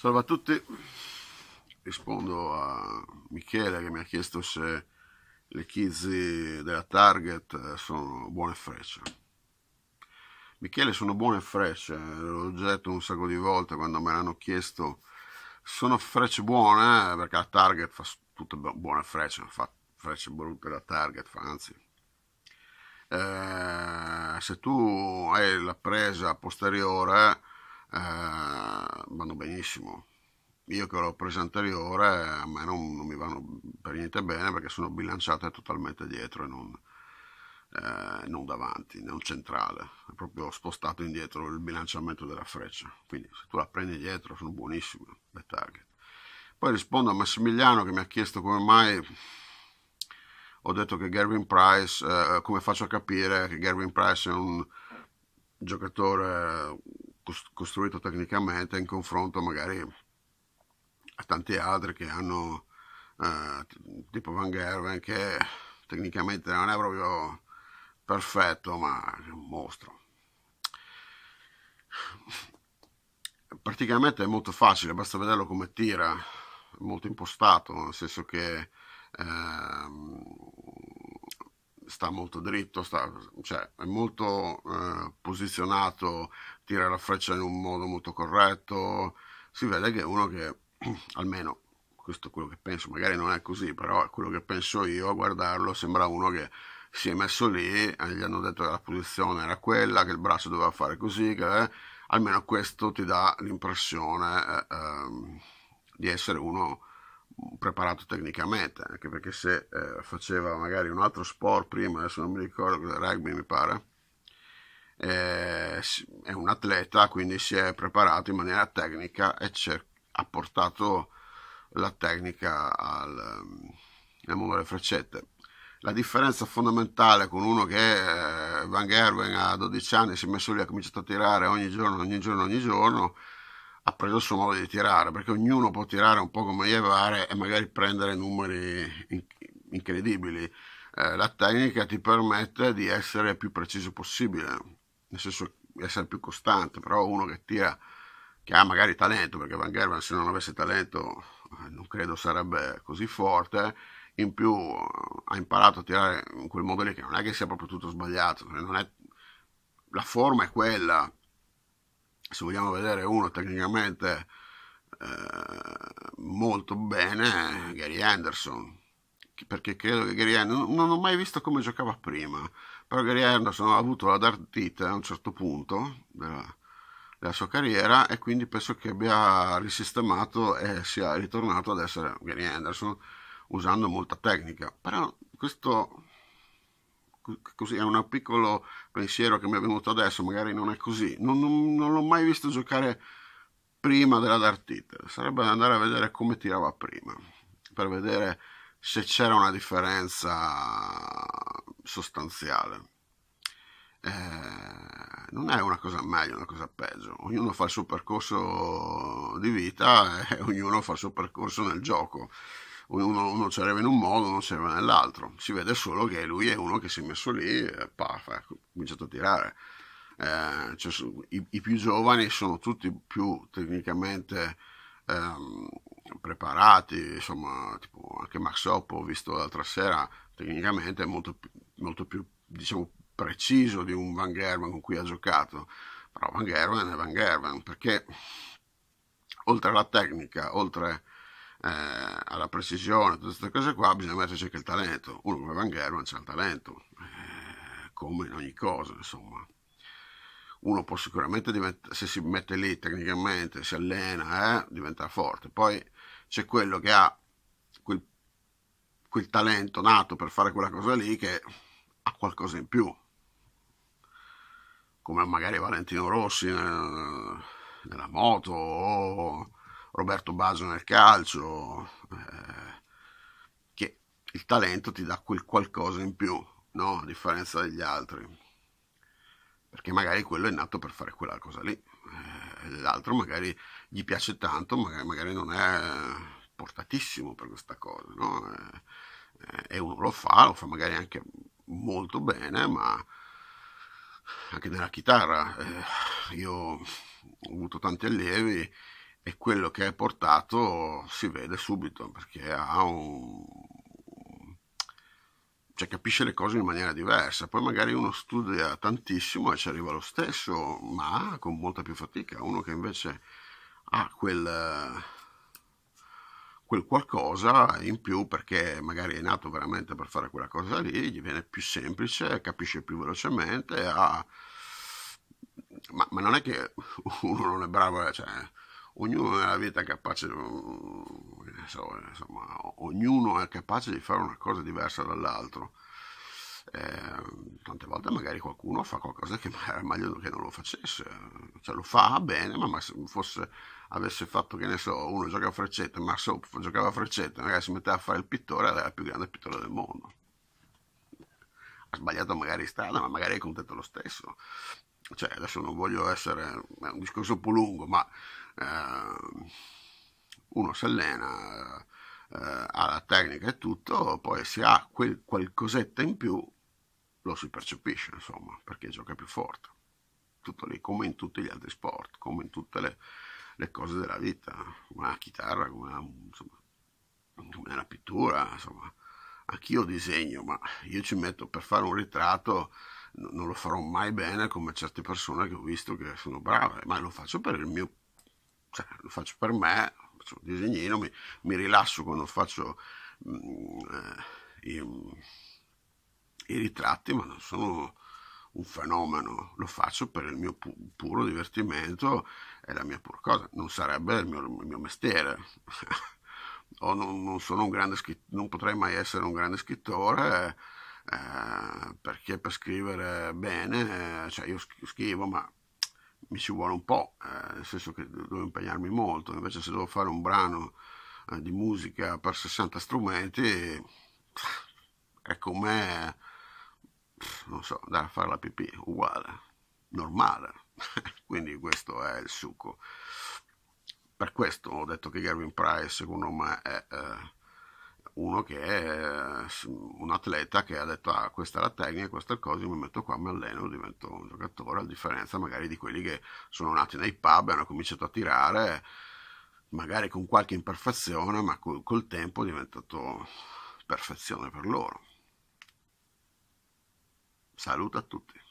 Salve a tutti, rispondo a Michele che mi ha chiesto se le Kizzy della Target eh, sono buone frecce. Michele sono buone frecce, l'ho detto un sacco di volte quando me l'hanno chiesto, sono frecce buone eh, perché la Target fa tutte buone frecce, non fa frecce brutte la Target, fa, anzi. Eh, se tu hai la presa posteriore eh, vanno benissimo. Io che l'ho presa anteriore, a me non, non, mi vanno per niente bene perché sono bilanciate totalmente dietro e non, eh, non davanti, non centrale. È proprio spostato indietro il bilanciamento della freccia. Quindi se tu la prendi dietro sono buonissime le target. Poi rispondo a Massimiliano che mi ha chiesto come mai ho detto che Gerwin Price, eh, come faccio a capire che Gerwin Price è un giocatore costruito tecnicamente in confronto magari a tanti altri che hanno eh, tipo Van Gerwen che tecnicamente non è proprio perfetto ma è un mostro praticamente è molto facile basta vederlo come tira molto impostato nel senso che eh, sta molto dritto, sta, cioè, è molto eh, posizionato, tira la freccia in un modo molto corretto. Si vede che è uno che, almeno questo è quello che penso, magari non è così, però è quello che penso io a guardarlo, sembra uno che si è messo lì, gli hanno detto che la posizione era quella, che il braccio doveva fare così, che eh, almeno questo ti dà l'impressione eh, ehm, di essere uno preparato tecnicamente, anche perché se eh, faceva magari un altro sport prima, adesso non mi ricordo, rugby mi pare, eh, è un atleta, quindi si è preparato in maniera tecnica e ha portato la tecnica al, mm, al mondo delle freccette. La differenza fondamentale con uno che eh, Van Gerwen a 12 anni si è messo lì e ha cominciato a tirare ogni giorno, ogni giorno, ogni giorno, ha preso il suo modo di tirare, perché ognuno può tirare un po' come gli pare e magari prendere numeri incredibili. Eh, la tecnica ti permette di essere più preciso possibile, nel senso di essere più costante, però uno che tira, che ha magari talento, perché Van Gerwen se non avesse talento eh, non credo sarebbe così forte, in più eh, ha imparato a tirare in quel modo lì che non è che sia proprio tutto sbagliato, è, la forma è quella, se vogliamo vedere uno tecnicamente eh, molto bene, Gary Anderson, perché credo che Gary Anderson, non ho mai visto come giocava prima, però Gary Anderson ha avuto la dark a un certo punto della, della, sua carriera e quindi penso che abbia risistemato e sia ritornato ad essere Gary Anderson usando molta tecnica, però questo così è un piccolo pensiero che mi è venuto adesso, magari non è così. Non, non, non l'ho mai visto giocare prima della Dartite, sarebbe da andare a vedere come tirava prima, per vedere se c'era una differenza sostanziale. Eh, non è una cosa meglio, una cosa peggio. Ognuno fa il suo percorso di vita e ognuno fa il suo percorso nel gioco uno, uno arriva in un modo, uno ci arriva nell'altro, si vede solo che lui è uno che si è messo lì e ha cominciato a tirare. Eh, cioè, i, i, più giovani sono tutti più tecnicamente ehm, preparati, insomma, tipo anche Max Hop, ho visto l'altra sera, tecnicamente è molto, molto più, diciamo, preciso di un Van Gerwen con cui ha giocato, però Van Gerwen è Van Gerwen, perché oltre alla tecnica, oltre eh, alla precisione, tutte queste cose qua, bisogna metterci anche il talento. Uno come Van Gerwen c'ha il talento, eh, come in ogni cosa, insomma. Uno può sicuramente diventare, se si mette lì tecnicamente, si allena, eh, diventa forte. Poi c'è quello che ha quel, quel talento nato per fare quella cosa lì che ha qualcosa in più. Come magari Valentino Rossi nella moto o Roberto Baso nel calcio, eh, che il talento ti dà quel qualcosa in più, no? a differenza degli altri. Perché magari quello è nato per fare quella cosa lì, eh, l'altro magari gli piace tanto, magari, magari, non è portatissimo per questa cosa, no? eh, e eh, uno lo fa, lo fa magari anche molto bene, ma anche nella chitarra. Eh, io ho avuto tanti allievi e quello che è portato si vede subito perché ha un... cioè capisce le cose in maniera diversa. Poi magari uno studia tantissimo e ci arriva lo stesso, ma con molta più fatica. Uno che invece ha quel, quel qualcosa in più perché magari è nato veramente per fare quella cosa lì, gli viene più semplice, capisce più velocemente, ha... ma, ma non è che uno non è bravo, eh, cioè ognuno nella vita è capace, insomma, ognuno è capace di fare una cosa diversa dall'altro. Eh, tante volte magari qualcuno fa qualcosa che era meglio che non lo facesse, cioè lo fa bene, ma, se fosse, avesse fatto che ne so, uno gioca a freccette, ma se giocava a freccette, magari si metteva a fare il pittore, era il più grande pittore del mondo. Ha sbagliato magari strada, ma magari è contento lo stesso. Cioè, adesso non voglio essere, è un discorso un po' lungo, ma eh, uno si allena, eh, ha la tecnica e tutto, poi se ha quel qualcosetta in più lo si percepisce, insomma, perché gioca più forte. Tutto lì, come in tutti gli altri sport, come in tutte le, le cose della vita, come la chitarra, come, la, insomma, come la pittura, insomma. Anch'io disegno, ma io ci metto per fare un ritratto, non lo farò mai bene come certe persone che ho visto che sono brave, ma lo faccio per il mio cioè, lo faccio per me, faccio un disegnino, mi, mi rilasso quando faccio mh, mm, eh, i, i, ritratti, ma non sono un fenomeno, lo faccio per il mio pu- puro divertimento e la mia pura cosa, non sarebbe il mio, il mio mestiere. o non, non, sono un grande scrittore, non potrei mai essere un grande scrittore. Eh, perché per scrivere bene, eh, cioè io scrivo, ma mi ci vuole un po', eh, nel senso che devo impegnarmi molto, invece se devo fare un brano eh, di musica per 60 strumenti eh, è come, non so, andare a fare la pipì, uguale, normale, quindi questo è il succo. Per questo ho detto che Gavin Price secondo me è... Eh, uno che è eh, un atleta che ha detto ah questa è la tecnica, questa è il coso, mi metto qua, mi alleno, divento un giocatore, a differenza magari di quelli che sono nati nei pub e hanno cominciato a tirare, magari con qualche imperfezione, ma col, col tempo è diventato perfezione per loro. Saluto a tutti.